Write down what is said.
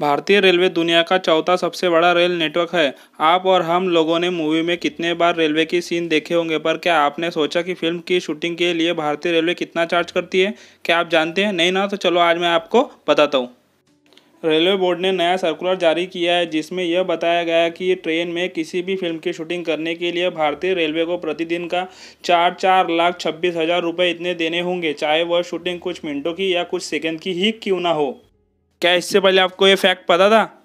भारतीय रेलवे दुनिया का चौथा सबसे बड़ा रेल नेटवर्क है आप और हम लोगों ने मूवी में कितने बार रेलवे की सीन देखे होंगे पर क्या आपने सोचा कि फिल्म की शूटिंग के लिए भारतीय रेलवे कितना चार्ज करती है क्या आप जानते हैं नहीं ना तो चलो आज मैं आपको बताता हूँ रेलवे बोर्ड ने नया सर्कुलर जारी किया है जिसमें यह बताया गया कि ट्रेन में किसी भी फिल्म की शूटिंग करने के लिए भारतीय रेलवे को प्रतिदिन का चार चार लाख छब्बीस हज़ार रुपये इतने देने होंगे चाहे वह शूटिंग कुछ मिनटों की या कुछ सेकंड की ही क्यों ना हो क्या इससे पहले आपको ये फैक्ट पता था